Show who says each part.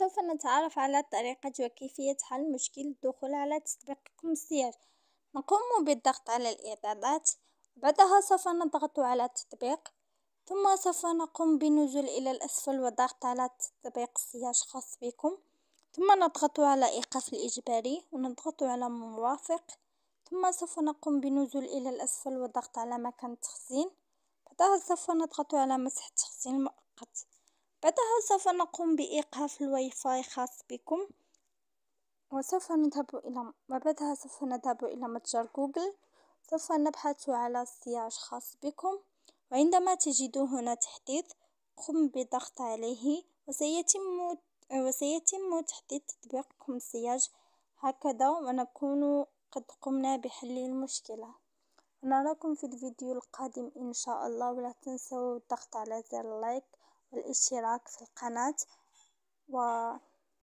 Speaker 1: اليوم سوف نتعرف على طريقة وكيفية حل مشكل الدخول على تطبيقكم السياج نقوم بالضغط على الإعدادات بعدها سوف نضغط على التطبيق ثم سوف نقوم بالنزول إلى الأسفل وضغط على تطبيق السياج خاص بكم ثم نضغط على إيقاف الإجباري ونضغط على موافق ثم سوف نقوم بالنزول إلى الأسفل وضغط على مكان التخزين بعدها سوف نضغط على مسح التخزين المؤقت بعدها سوف نقوم بإيقاف الواي فاي خاص بكم وسوف نذهب إلى وبعدها سوف نذهب إلى متجر جوجل سوف نبحث على سياج خاص بكم وعندما تجدوا هنا تحديث قم بالضغط عليه وسيتم وسيتم تحديث تطبيقكم السياج هكذا ونكون قد قمنا بحل المشكلة نراكم في الفيديو القادم إن شاء الله ولا تنسوا الضغط على زر اللايك والاشتراك في القناة و.